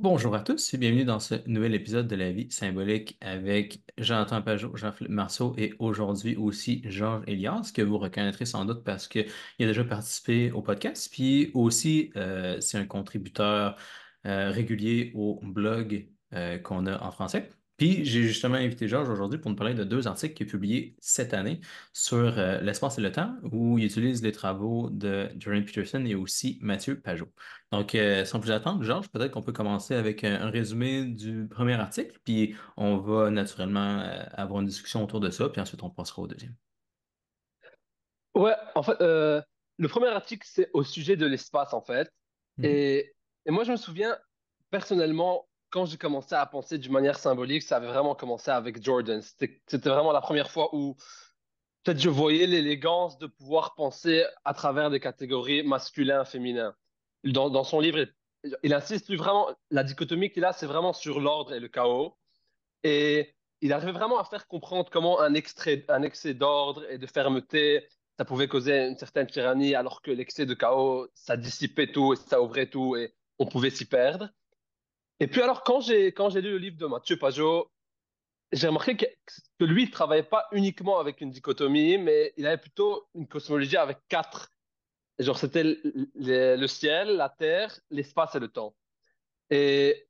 Bonjour à tous et bienvenue dans ce nouvel épisode de La vie symbolique avec Jean-Antoine Pajot, Jean-Philippe Marceau et aujourd'hui aussi Georges Elias, que vous reconnaîtrez sans doute parce qu'il a déjà participé au podcast. Puis aussi, euh, c'est un contributeur euh, régulier au blog euh, qu'on a en français. Puis j'ai justement invité Georges aujourd'hui pour nous parler de deux articles qu'il a publiés cette année sur euh, l'espace et le temps, où il utilise les travaux de Jeremy Peterson et aussi Mathieu Pajot. Donc, euh, sans plus attendre, Georges, peut-être qu'on peut commencer avec euh, un, résumé du premier article, puis on va naturellement avoir une discussion autour de ça, puis ensuite on passera au deuxième. Ouais, en fait, le premier article, c'est au sujet de l'espace, en fait. Mm-hmm. et moi, je me souviens personnellement quand j'ai commencé à penser d'une manière symbolique, ça avait vraiment commencé avec Jordan. C'était vraiment la première fois où peut-être je voyais l'élégance de pouvoir penser à travers des catégories masculin, féminin. Dans, son livre, il, insiste vraiment, la dichotomie qu'il a, c'est vraiment sur l'ordre et le chaos. Et il arrivait vraiment à faire comprendre comment un, un excès d'ordre et de fermeté, ça pouvait causer une certaine tyrannie, alors que l'excès de chaos, ça dissipait tout et ça ouvrait tout et on pouvait s'y perdre. Et puis alors, quand j'ai, quand j'ai lu le livre de Mathieu Pajot, j'ai remarqué que, que lui, ne travaillait pas uniquement avec une dichotomie, mais il avait plutôt une cosmologie avec quatre. Genre, c'était le, ciel, la terre, l'espace et le temps. Et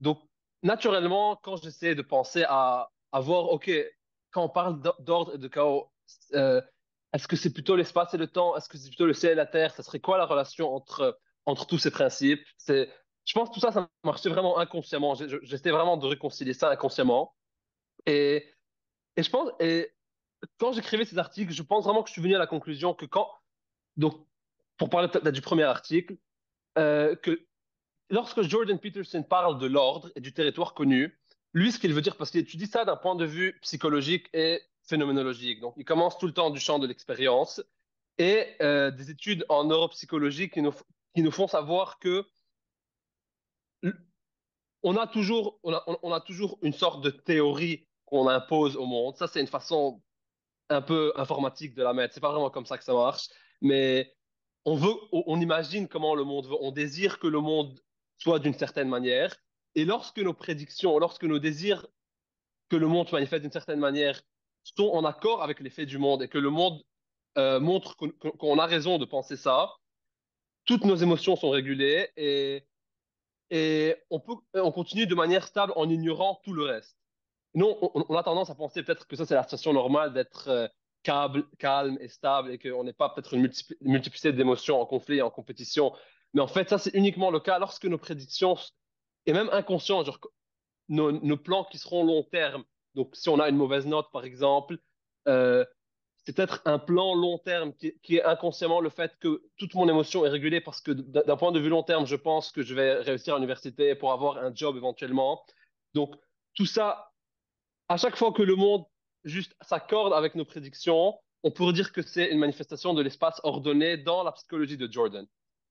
donc, naturellement, quand j'essayais de penser à, à voir, OK, quand on parle d'ordre et de chaos, euh, est-ce que c'est plutôt l'espace et le temps Est-ce que c'est plutôt le ciel et la terre Ça serait quoi la relation entre, entre tous ces principes C'est je pense que tout ça, ça marchait vraiment inconsciemment. J'essayais vraiment de réconcilier ça inconsciemment. Et, je pense, et quand j'écrivais ces articles, je pense vraiment que je suis venu à la conclusion que quand, donc, pour parler du premier article, euh, que lorsque Jordan Peterson parle de l'ordre et du territoire connu, lui, ce qu'il veut dire, parce qu'il étudie ça d'un point de vue psychologique et phénoménologique. Donc, il commence tout le temps du champ de l'expérience et euh, des études en neuropsychologie qui nous, qui nous font savoir que on a toujours, on a, toujours une sorte de théorie qu'on impose au monde. Ça, c'est une façon un peu informatique de la mettre. C'est pas vraiment comme ça que ça marche, mais on veut, on imagine comment le monde veut. On désire que le monde soit d'une certaine manière. Et lorsque nos prédictions, lorsque nos désirs que le monde se manifeste d'une certaine manière sont en accord avec les faits du monde et que le monde euh, montre qu'on a raison de penser ça, toutes nos émotions sont régulées et et on peut euh, on continue de manière stable en ignorant tout le reste. non on, a tendance à penser peut-être que ça, c'est la situation normale d'être euh, calme, et stable et qu'on n'est pas peut-être une multiplicité d'émotions en conflit et en compétition. Mais en fait, ça, c'est uniquement le cas lorsque nos prédictions, et même inconscientes, genre, nos, plans qui seront long terme, donc si on a une mauvaise note, par exemple, euh, c'est peut-être un plan long terme qui, est inconsciemment le fait que toute mon émotion est régulée parce que d'un point de vue long terme, je pense que je vais réussir à l'université pour avoir un job éventuellement. Donc tout ça, à chaque fois que le monde juste s'accorde avec nos prédictions, on pourrait dire que c'est une manifestation de l'espace ordonné dans la psychologie de Jordan.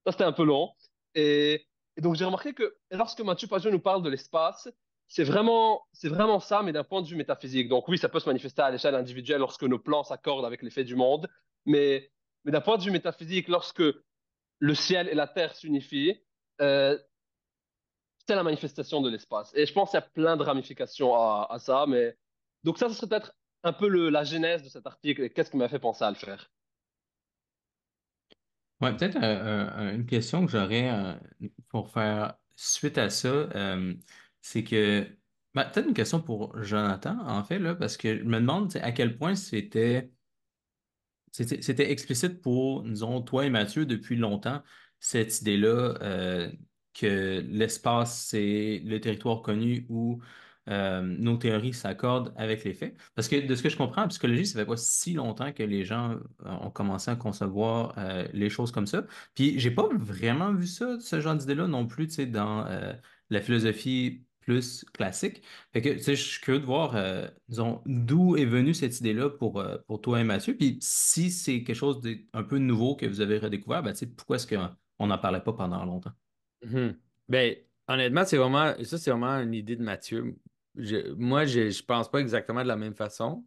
Ça, c'était un peu long. Et, donc j'ai remarqué que lorsque Mathieu Pajot nous parle de l'espace, c'est vraiment, c'est vraiment ça, mais d'un point de vue métaphysique. Donc oui, ça peut se manifester à l'échelle individuelle lorsque nos plans s'accordent avec les faits du monde, mais, mais d'un point de vue métaphysique, lorsque le ciel et la terre s'unifient, euh, c'est la manifestation de l'espace. Et je pense qu'il y a plein de ramifications à, ça, mais donc ça, ce serait peut-être un peu la genèse de cet article et qu'est-ce qui m'a fait penser à le faire. Ouais, peut-être euh, euh, une question que j'aurais pour faire suite à ça c'est que ben, peut-être une question pour Jonathan, en fait, là, parce que je me demande à quel point c'était c'était explicite pour, disons, toi et Mathieu depuis longtemps, cette idée-là euh, que l'espace, c'est le territoire connu où euh, nos théories s'accordent avec les faits. Parce que de ce que je comprends en psychologie, ça fait pas si longtemps que les gens ont commencé à concevoir euh, les choses comme ça. Puis j'ai pas vraiment vu ça, ce genre d'idée-là non plus, tu sais, dans la philosophie plus classique. Fait que, tu sais, je suis curieux de voir, euh, disons, d'où est venue cette idée-là pour, euh, pour toi et Mathieu. Puis si c'est quelque chose d'un peu nouveau que vous avez redécouvert, ben, tu sais, pourquoi est-ce qu'on n'en parlait pas pendant longtemps? Mmh ben, honnêtement, c'est vraiment, ça, c'est vraiment une idée de Mathieu. moi, je ne pense pas exactement de la même façon.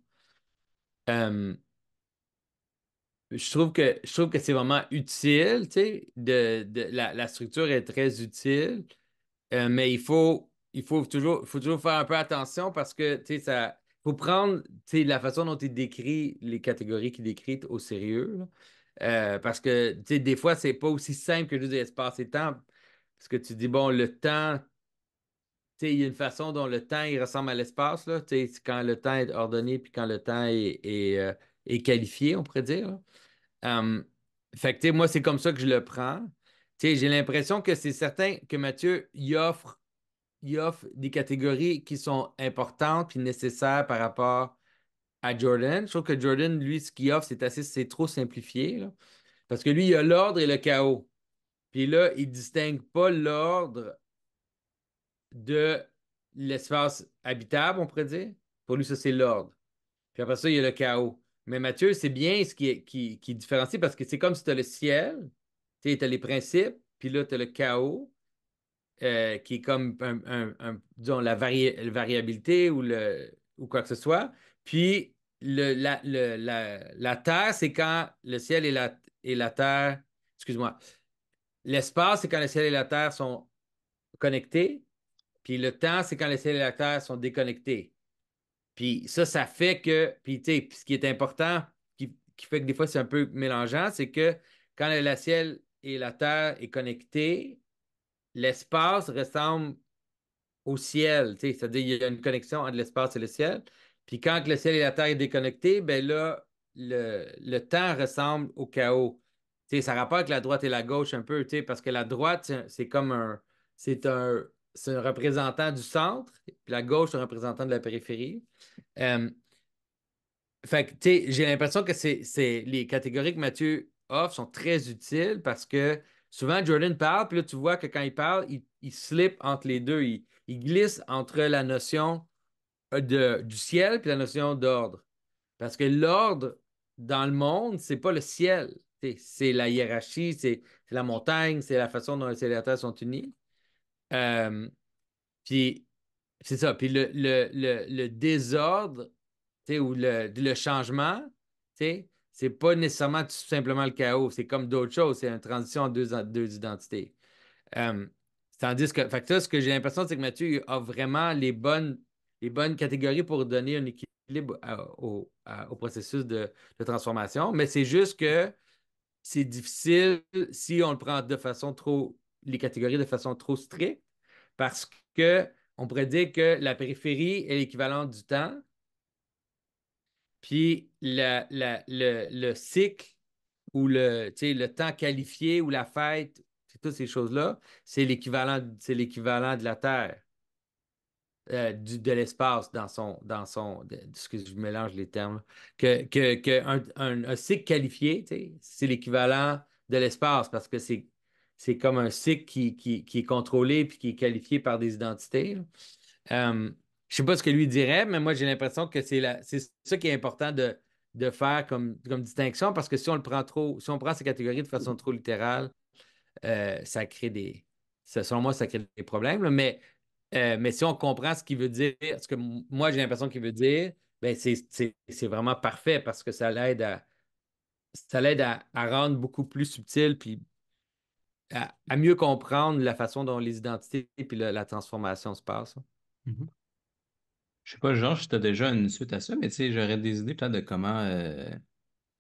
je trouve que que c'est vraiment utile, tu sais, de, la, la, structure est très utile, euh, mais il faut il faut toujours, faut toujours faire un peu attention parce que, tu sais, ça. Faut prendre la façon dont il décrit les catégories qu'il décrit au sérieux. Euh, parce que, tu sais, des fois, c'est pas aussi simple que juste espace et temps. Parce que tu dis, bon, le temps, tu sais, il y a une façon dont le temps, il ressemble à l'espace, là. Tu quand le temps est ordonné, puis quand le temps est, est, euh, qualifié, on pourrait dire. fait que, moi, c'est comme ça que je le prends. Tu sais, j'ai l'impression que c'est certain que Mathieu, y offre il offre des catégories qui sont importantes et nécessaires par rapport à Jordan. Je trouve que Jordan, lui, ce qu'il offre, c'est assez, c'est trop simplifié. Parce que lui, il a l'ordre et le chaos. Puis là, il ne distingue pas l'ordre de l'espace habitable, on pourrait dire. Pour lui, ça, c'est l'ordre. Puis après ça, il y a le chaos. Mais Mathieu, c'est bien ce qui, est, qui, différencie parce que c'est comme si tu as le ciel, tu as les principes, puis là, tu as le chaos, euh, qui est comme la, variabilité ou, le, ou quoi que ce soit. Puis la, Terre, c'est quand le ciel et la, et la Terre, excuse-moi, l'espace, c'est quand le ciel et la Terre sont connectés. Puis le temps, c'est quand le ciel et la Terre sont déconnectés. Puis ça, ça fait que, puis tu sais, ce qui est important, qui, fait que des fois c'est un peu mélangeant, c'est que quand le ciel et la Terre est connectés, l'espace ressemble au ciel. C'est-à-dire qu'il y a une connexion entre l'espace et le ciel. Puis quand le ciel et la terre sont déconnectés, ben là, le, temps ressemble au chaos. ça rapporte la droite et la gauche un peu, parce que la droite, c'est comme un. C'est un. un représentant du centre, puis la gauche, un représentant de la périphérie. Euh, fait que, j'ai l'impression que les catégories que Mathieu offre sont très utiles parce que Souvent, Jordan parle, puis là, tu vois que quand il parle, il, il slip entre les deux. Il, glisse entre la notion euh, de, du ciel et la notion d'ordre. Parce que l'ordre dans le monde, c'est pas le ciel. C'est la hiérarchie, c'est la montagne, c'est la façon dont les terres sont unis. Euh, puis c'est ça. Puis le, le, le, le désordre ou le, le changement, c'est pas nécessairement tout simplement le chaos. C'est comme d'autres choses. C'est une transition en deux, identités. Euh, que, ce que j'ai l'impression, c'est que Mathieu a vraiment les bonnes, catégories pour donner un équilibre au, processus de, transformation. Mais c'est juste que c'est difficile si on le prend de façon trop, les catégories de façon trop stricte, parce que on pourrait dire que la périphérie est l'équivalent du temps, puis le, cycle ou le, le temps qualifié ou la fête, toutes ces choses-là, c'est l'équivalent, c'est l'équivalent de la Terre, euh, de l'espace dans son, dans son, je mélange les termes, que, que, un, un, cycle qualifié, c'est l'équivalent de l'espace parce que c'est, c'est comme un cycle qui, qui, est contrôlé puis qui est qualifié par des identités je sais pas ce que lui dirait, mais moi, j'ai l'impression que c'est ça qui est important de, de faire comme, comme distinction parce que si on le prend trop, si on prend ces catégories de façon trop littérale, euh, ça crée des. Selon moi, ça crée des problèmes. mais, euh, mais si on comprend ce qu'il veut dire, ce que moi j'ai l'impression qu'il veut dire, ben c'est vraiment parfait parce que ça l'aide à ça l'aide à, rendre beaucoup plus subtil puis à, mieux comprendre la façon dont les identités et la, transformation se passent. Hein. Mm-hmm. Je sais pas, Georges, si tu as déjà une suite à ça, mais tu sais, j'aurais des idées peut-être de comment, euh,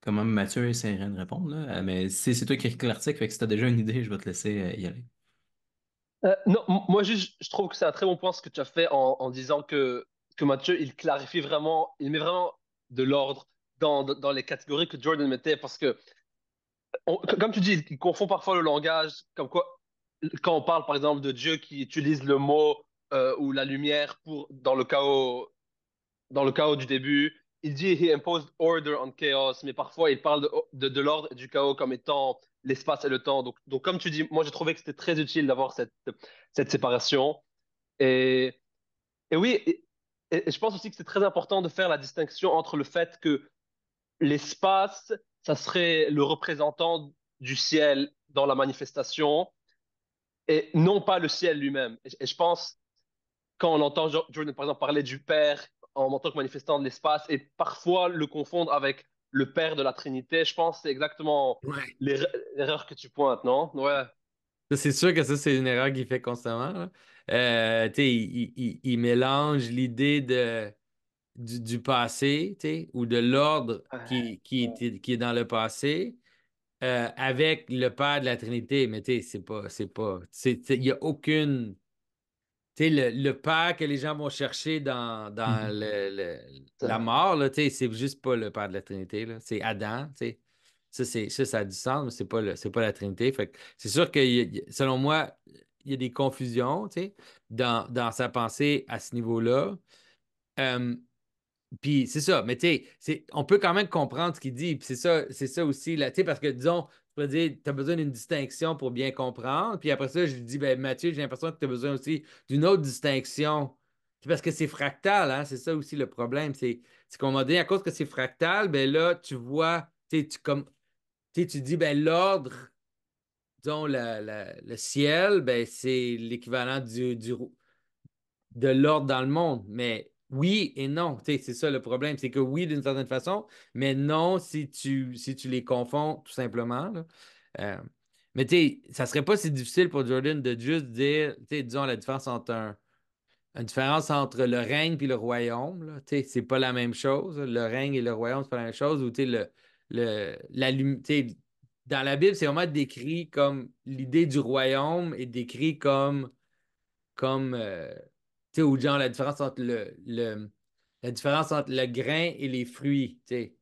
comment Mathieu essaierait de répondre. Euh, mais c'est c'est toi qui écris l'article, fait que si tu as déjà une idée, je vais te laisser euh, y aller. non, moi, je trouve que c'est un très bon point ce que tu as fait en, disant que, que Mathieu, il clarifie vraiment, il met vraiment de l'ordre dans, les catégories que Jordan mettait parce que, comme tu dis, il confond parfois le langage, comme quoi, quand on parle par exemple de Dieu qui utilise le mot euh, ou la lumière pour, dans, le chaos, dans le chaos du début. Il dit He imposed order on chaos, mais parfois il parle de, de, l'ordre et du chaos comme étant l'espace et le temps. Donc, donc comme tu dis, moi j'ai trouvé que c'était très utile d'avoir cette, cette séparation. Et, et oui, et je pense aussi que c'est très important de faire la distinction entre le fait que l'espace, ça serait le représentant du ciel dans la manifestation et non pas le ciel lui-même. Et, je pense quand on entend Jordan, par exemple, parler du Père en tant que manifestant de l'espace et parfois le confondre avec le Père de la Trinité, je pense que c'est exactement l'erreur que tu pointes, non? Ouais. C'est sûr que ça, c'est une erreur qu'il fait constamment. Euh, il, il, mélange l'idée de, du, du passé ou de l'ordre qui, qui, qui, est dans le passé euh, avec le Père de la Trinité. Mais c'est pas. Il n'y a aucune le, le père que les gens vont chercher dans, dans mmh le, la mort, c'est juste pas le père de la Trinité. C'est Adam. Ça, ça, ça a du sens, mais c'est pas, pas la Trinité. C'est sûr que, selon moi, il y a des confusions dans, sa pensée à ce niveau-là. puis c'est ça, mais on peut quand même comprendre ce qu'il dit. c'est ça, c'est ça aussi, parce que disons, je dire, tu as besoin d'une distinction pour bien comprendre. Puis après ça, je lui dis, ben, Mathieu, j'ai l'impression que tu as besoin aussi d'une autre distinction. C'est parce que c'est fractal, hein? c'est ça aussi le problème. C'est qu'on m'a dit, à cause que c'est fractal, ben là, tu vois, tu comme. dis, ben l'ordre, disons, le ciel, ben c'est l'équivalent du, du, de l'ordre dans le monde. Mais oui et non. C'est ça le problème. C'est que oui, d'une certaine façon, mais non si tu, si tu les confonds tout simplement. Euh, mais tu ça serait pas si difficile pour Jordan de juste dire, tu disons la différence entre un, une différence entre le règne et le royaume. Tu sais, c'est pas la même chose. Le règne et le royaume, c'est pas la même chose. Ou tu sais, le, le, dans la Bible, c'est vraiment décrit comme l'idée du royaume est décrit comme comme euh, sais, ou genre la différence entre le, la différence entre le grain et les fruits, tu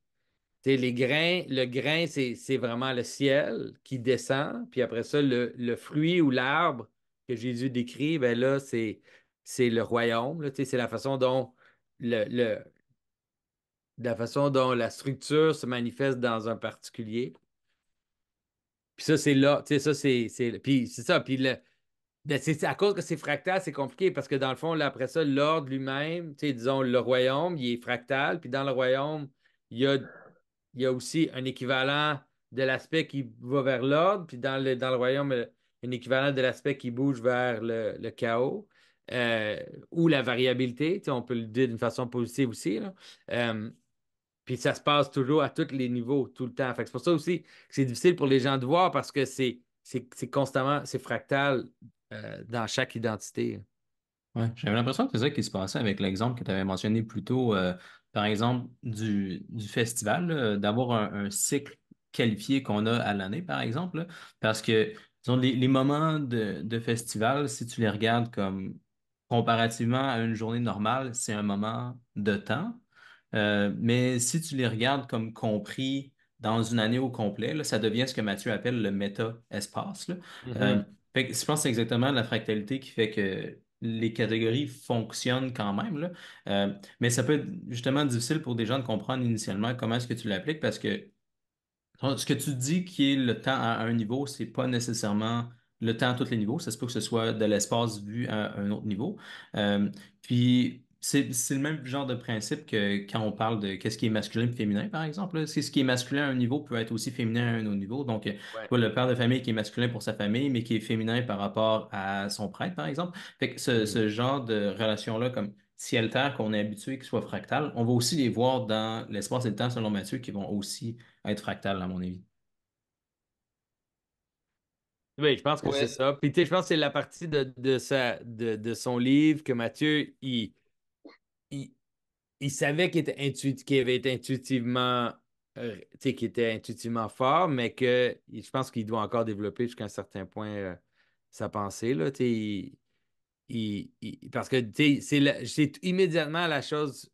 sais. les grains, le grain, c'est vraiment le ciel qui descend, puis après ça, le, fruit ou l'arbre que Jésus décrit, ben là, c'est le royaume, c'est la façon dont le, la façon dont la structure se manifeste dans un particulier. Puis ça, c'est là, tu sais, ça, c'est... Puis c'est ça, puis le, ben, c'est à cause que c'est fractal, c'est compliqué parce que dans le fond, après ça, l'ordre lui-même, disons le royaume, il est fractal, puis dans le royaume, il y a, il y aussi un équivalent de l'aspect qui va vers l'ordre, puis dans le, dans le royaume, euh, un équivalent de l'aspect qui bouge vers le, chaos euh, ou la variabilité, on peut le dire d'une façon positive aussi. Euh, puis ça se passe toujours à tous les niveaux, tout le temps. c'est pour ça aussi que c'est difficile pour les gens de voir parce que c'est c'est constamment, c'est fractal euh, dans chaque identité. Ouais, j'avais l'impression que c'est ça qui se passait avec l'exemple que tu avais mentionné plus tôt, euh, par exemple, du, festival, d'avoir un, cycle qualifié qu'on a à l'année, par exemple, parce que les, moments de, festival, si tu les regardes comme comparativement à une journée normale, c'est un moment de temps. Euh, mais si tu les regardes comme compris dans une année au complet, ça devient ce que Mathieu appelle le méta-espace je pense que c'est exactement la fractalité qui fait que les catégories fonctionnent quand même. Là. Euh, mais ça peut être justement difficile pour des gens de comprendre initialement comment est-ce que tu l'appliques parce que ce que tu dis qui est le temps à un niveau, ce n'est pas nécessairement le temps à tous les niveaux. Ça se peut que ce soit de l'espace vu à un autre niveau. Euh, puis c'est, le même genre de principe que quand on parle de qu'est-ce qui est masculin et féminin, par exemple. C'est ce qui est masculin à un niveau peut être aussi féminin à un autre niveau. Donc, euh, le père de famille qui est masculin pour sa famille, mais qui est féminin par rapport à son prêtre, par exemple. Fait que ce, mm. genre de relation-là, comme ciel-terre qu'on est habitué qu'il soit fractal, on va aussi les voir dans l'espace et le temps, selon Mathieu, qui vont aussi être fractales, à mon avis. Oui, je pense que c'est ça. Puis, je pense que c'est la partie de, de, de, de son livre que Mathieu, il il, savait qu'il était, avait intuitivement, euh, qu'il était intuitivement fort, mais que je pense qu'il doit encore développer jusqu'à un certain point euh, sa pensée. Là, parce que c'est immédiatement la chose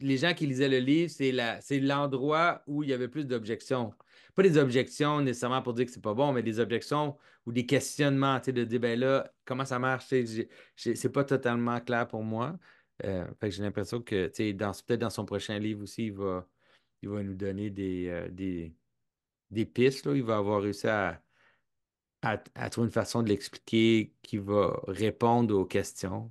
les gens qui lisaient le livre, c'est l'endroit où il y avait plus d'objections. Pas des objections nécessairement pour dire que c'est pas bon, mais des objections ou des questionnements, de dire, ben là, comment ça marche, c'est pas totalement clair pour moi. Euh, fait que j'ai l'impression que, dans, peut-être dans son prochain livre aussi, il va, il va nous donner des, euh, pistes. Il va avoir réussi à trouver une façon de l'expliquer qui va répondre aux questions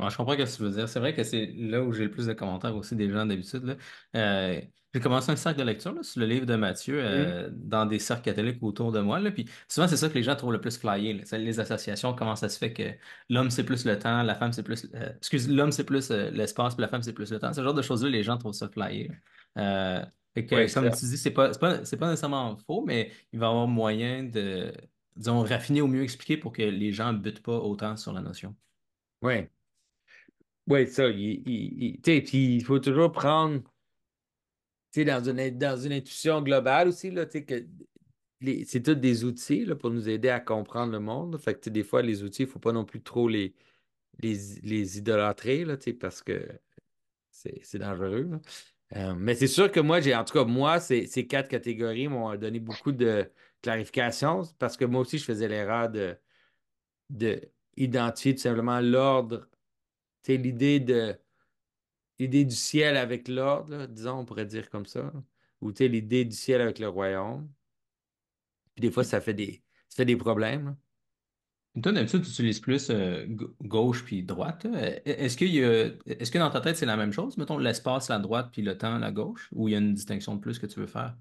je comprends ce que tu veux dire. C'est vrai que c'est là où j'ai le plus de commentaires aussi des gens d'habitude. Euh, j'ai commencé un cercle de lecture sur le livre de Mathieu mmh. euh, dans des cercles catholiques autour de moi. Là, puis souvent, c'est ça que les gens trouvent le plus flyé. les associations, comment ça se fait que l'homme, c'est plus le temps, la femme, c'est plus... Euh, excuse, l'homme, c'est plus l'espace, puis la femme, c'est plus le temps. Ce genre de choses-là, les gens trouvent ça flyé. Et comme tu dis, c'est pas, c'est pas, nécessairement faux, mais il va y avoir moyen de, disons, raffiner ou mieux expliquer pour que les gens butent pas autant sur la notion. Oui. Oui, ça. Il, faut toujours prendre dans une, dans une intuition globale aussi, là, que c'est tous des outils pour nous aider à comprendre le monde. Fait que des fois, les outils, il ne faut pas non plus trop les, les, les idolâtrer parce que c'est dangereux. Euh, mais c'est sûr que moi, j'ai en tout cas, moi, ces, quatre catégories m'ont donné beaucoup de clarifications parce que moi aussi, je faisais l'erreur de, de identifier tout simplement l'ordre c'est l'idée de l'idée du ciel avec l'ordre, disons, on pourrait dire comme ça, ou tu l'idée du ciel avec le royaume. Puis des fois, ça fait des, ça des problèmes. Toi, d'habitude, tu utilises plus euh, gauche puis droite. E, e, est-ce que, est que dans ta tête, c'est la même chose? Mettons l'espace, la droite, puis le temps, la gauche? Ou il y a une distinction de plus que tu veux faire?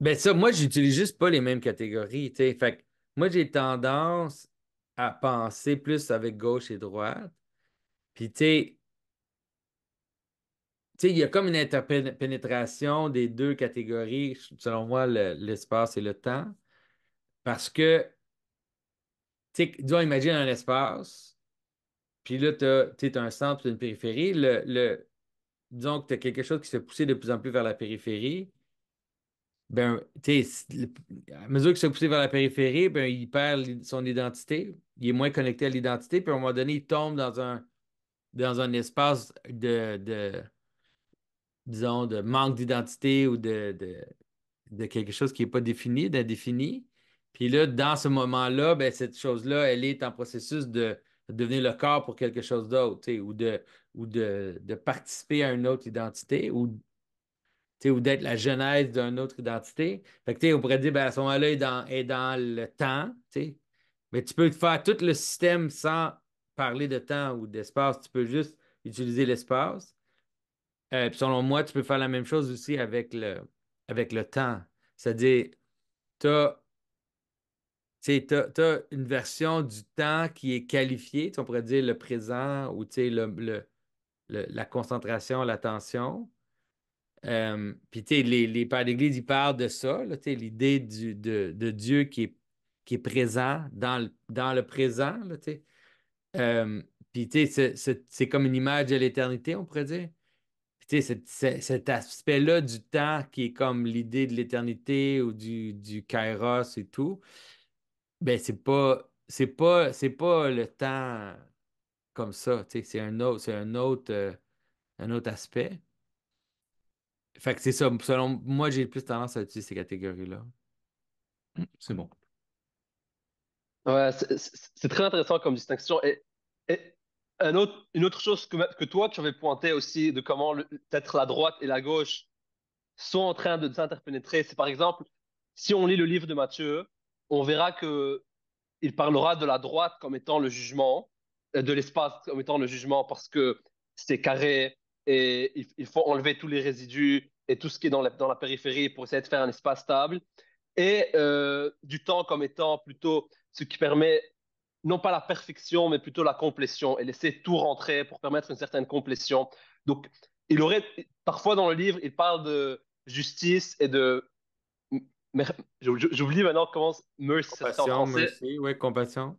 Ben ça, moi, j'utilise juste pas les mêmes catégories. Fait moi, j'ai tendance à penser plus avec gauche et droite. Puis, tu sais, il y a comme une interpénétration des deux catégories, selon moi, l'espace et le temps. Parce que, tu sais, imagine un espace, puis là, tu as, un centre, une périphérie. Le, disons que tu as quelque chose qui se poussait de plus en plus vers la périphérie. Ben, à mesure qu'il se poussait vers la périphérie, ben, il perd son identité, il est moins connecté à l'identité, puis à un moment donné, il tombe dans un, dans un espace de, disons, de manque d'identité ou de, quelque chose qui n'est pas défini, d'indéfini. Puis là, dans ce moment-là, ben, cette chose-là, elle est en processus de devenir le corps pour quelque chose d'autre, ou, de, ou de, participer à une autre identité, ou, ou d'être la genèse d'une autre identité. Fait que, on pourrait dire, ben, à ce moment-là, est dans, est dans le temps, mais tu peux faire tout le système sans parler de temps ou d'espace, tu peux juste utiliser l'espace. Euh, selon moi, tu peux faire la même chose aussi avec le, avec le temps. C'est-à-dire, tu as, une version du temps qui est qualifiée, on pourrait dire le présent ou le, la concentration, l'attention. Euh, puis, les, les pères d'Église, ils parlent de ça, l'idée de, de, Dieu qui est, qui est présent dans le, dans le présent. Euh, tu sais, c'est comme une image de l'éternité, on pourrait dire. tu sais, cet aspect-là du temps qui est comme l'idée de l'éternité ou du, kairos et tout, ben, c'est pas, c'est pas, pas le temps comme ça, tu sais, c'est un autre, c'est un autre, euh, un autre aspect. Fait que c'est ça, selon moi, j'ai plus tendance à utiliser ces catégories-là. C'est bon. Ouais, c'est très intéressant comme distinction. Et, et un autre, une autre chose que, que toi, tu avais pointé aussi de comment peut-être la droite et la gauche sont en train de s'interpénétrer, c'est par exemple, si on lit le livre de Matthieu, on verra que il parlera de la droite comme étant le jugement, euh, de l'espace comme étant le jugement, parce que c'est carré et il, faut enlever tous les résidus et tout ce qui est dans la, dans la périphérie pour essayer de faire un espace stable, et euh, du temps comme étant plutôt ce qui permet non pas la perfection, mais plutôt la complétion et laisser tout rentrer pour permettre une certaine complétion. Donc, il aurait, parfois dans le livre, il parle de justice et de. J'oublie maintenant comment compassion, Merci, oui, compassion.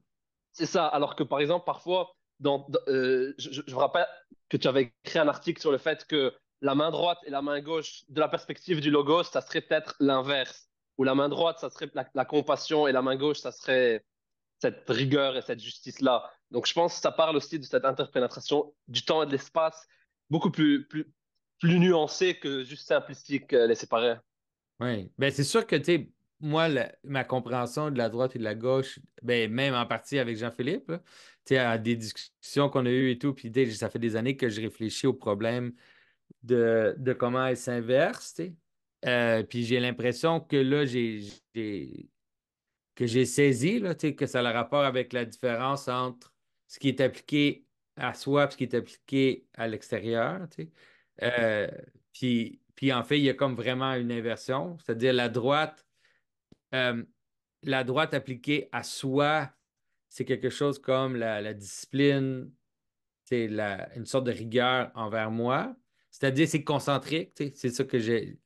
C'est ça. Alors que par exemple, parfois, dans, euh, je, je, me rappelle que tu avais écrit un article sur le fait que la main droite et la main gauche, de la perspective du logos, ça serait peut-être l'inverse où la main droite, ça serait la, compassion et la main gauche, ça serait cette rigueur et cette justice-là. Donc je pense que ça parle aussi de cette interpénétration du temps et de l'espace, beaucoup plus, plus, plus nuancée que juste simplistique euh, les séparer. Oui, ben, c'est sûr que tu moi, ma compréhension de la droite et de la gauche, ben, même en partie avec Jean-Philippe, à des discussions qu'on a eues et tout, puis ça fait des années que je réfléchis au problème de, de comment elle s'inverse, euh, puis j'ai l'impression que là, j'ai, que j'ai saisi que ça a le rapport avec la différence entre ce qui est appliqué à soi et ce qui est appliqué à l'extérieur. Euh, puis, en fait, il y a comme vraiment une inversion, c'est-à-dire la droite, euh, la droite appliquée à soi, c'est quelque chose comme la, discipline, c'est une sorte de rigueur envers moi. C'est-à-dire, c'est concentrique, c'est ça que j'ai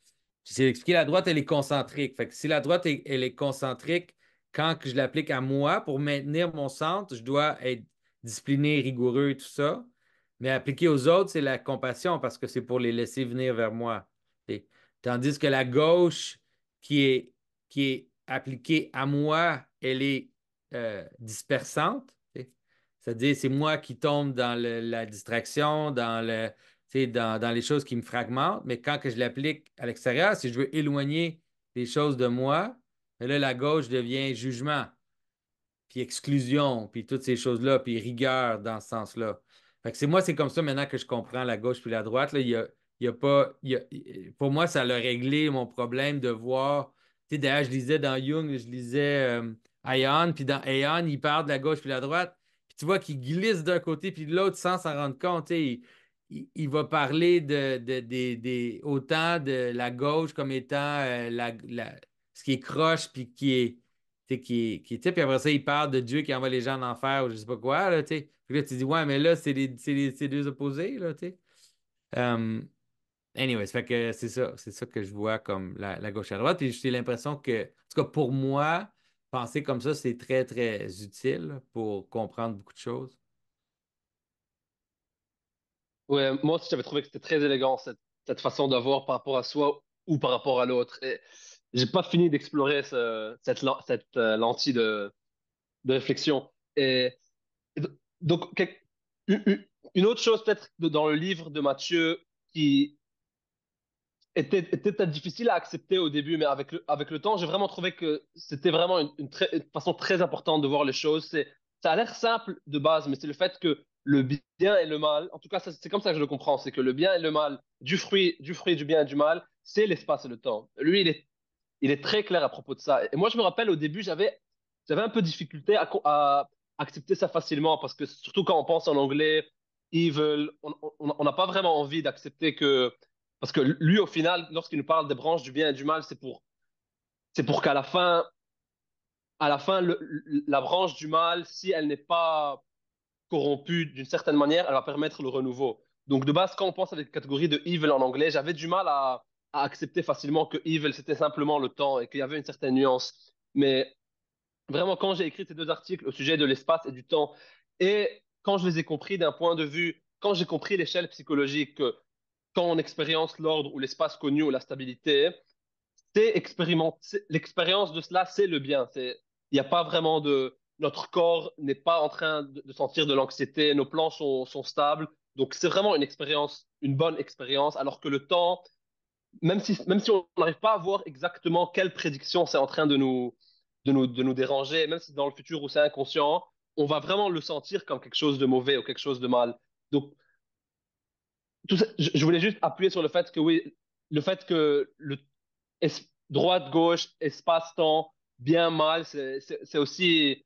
expliquer expliqué, la droite, elle est concentrique. si la droite, elle est concentrique, quand je l'applique à moi, pour maintenir mon centre, je dois être discipliné, rigoureux et tout ça. Mais appliquer aux autres, c'est la compassion parce que c'est pour les laisser venir vers moi. Tandis que la gauche qui est, qui est appliquée à moi, elle est euh, dispersante. C'est-à-dire, c'est moi qui tombe dans la distraction, dans le, dans, dans les choses qui me fragmentent, mais quand que je l'applique à l'extérieur, si je veux éloigner les choses de moi, ben là, la gauche devient jugement, puis exclusion, puis toutes ces choses-là, puis rigueur dans ce sens-là. Fait que c'est moi, c'est comme ça maintenant que je comprends la gauche puis la droite. Là, y a, pas, pour moi, ça a réglé mon problème de voir. D'ailleurs, je lisais dans Jung, je lisais euh, puis dans Ayan, il parle de la gauche puis la droite. Puis tu vois qu'il glisse d'un côté puis de l'autre sans s'en rendre compte. sais, il, va parler de, autant de la gauche comme étant euh, ce qui est croche puis qui est. Qui, puis après ça, il parle de Dieu qui envoie les gens en enfer ou je sais pas quoi. Là, tu tu dis, ouais, mais là, c'est les, deux opposés. Là, fait que c'est ça. C'est ça que je vois comme la, la gauche à droite. et j'ai l'impression que, en tout cas, pour moi, penser comme ça, c'est très, très utile pour comprendre beaucoup de choses. Ouais, moi aussi, j'avais trouvé que c'était très élégant, cette, façon d'avoir par rapport à soi ou par rapport à l'autre. Et j'ai pas fini d'explorer cette, cette euh, lentille de, de réflexion. Et, donc, une autre chose, peut-être, dans le livre de Mathieu qui était, était être difficile à accepter au début, mais avec le, avec le temps, j'ai vraiment trouvé que c'était vraiment une, très, façon très importante de voir les choses. C'est, ça a l'air simple de base, mais c'est le fait que le bien et le mal, en tout cas, c'est comme ça que je le comprends, c'est que le bien et le mal, du fruit, du fruit du bien et du mal, c'est l'espace et le temps. Lui, il est, il est très clair à propos de ça. Et moi, je me rappelle, au début, j'avais, j'avais un peu de difficulté à, à, accepter ça facilement, parce que surtout quand on pense en anglais, evil, on n'a pas vraiment envie d'accepter que... Parce que lui, au final, lorsqu'il nous parle des branches du bien et du mal, c'est pour, c'est pour qu'à la fin, à la fin, la branche du mal, si elle n'est pas corrompue d'une certaine manière, elle va permettre le renouveau. Donc de base, quand on pense à la catégorie de evil en anglais, j'avais du mal à, accepter facilement que evil, c'était simplement le temps et qu'il y avait une certaine nuance. Mais vraiment, quand j'ai écrit ces deux articles au sujet de l'espace et du temps, et quand je les ai compris d'un point de vue, quand j'ai compris l'échelle psychologique, quand on expérience l'ordre ou l'espace connu ou la stabilité, c'est l'expérience de cela, c'est le bien. Il n'y a pas vraiment de notre corps n'est pas en train de, sentir de l'anxiété, nos plans sont, stables. Donc c'est vraiment une expérience, une bonne expérience, alors que le temps, même si, même si on n'arrive pas à voir exactement quelle prédiction c'est en train de nous, de, nous, de nous déranger, même si dans le futur où c'est inconscient, on va vraiment le sentir comme quelque chose de mauvais ou quelque chose de mal. Donc je, voulais juste appuyer sur le fait que oui, le fait que le droite-gauche, espace-temps, bien mal, c'est aussi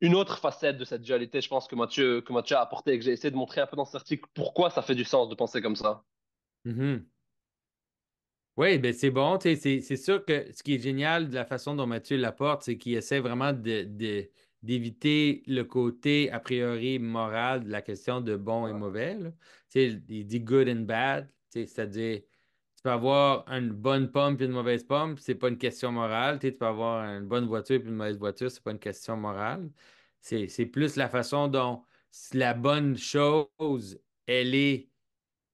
une autre facette de cette dualité, je pense, que Mathieu, que a apporté et que j'ai essayé de montrer un peu dans cet article pourquoi ça fait du sens de penser comme ça. Mhm. Oui, ben c'est bon. C'est sûr que ce qui est génial de la façon dont Mathieu l'apporte, c'est qu'il essaie vraiment d'éviter le côté a priori moral de la question de bon et mauvais. Il dit good and bad, c'est-à-dire tu peux avoir une bonne pomme et une mauvaise pomme, c'est pas une question morale. Tu, peux avoir une bonne voiture et une mauvaise voiture, c'est pas une question morale. C'est plus la façon dont la bonne chose, elle est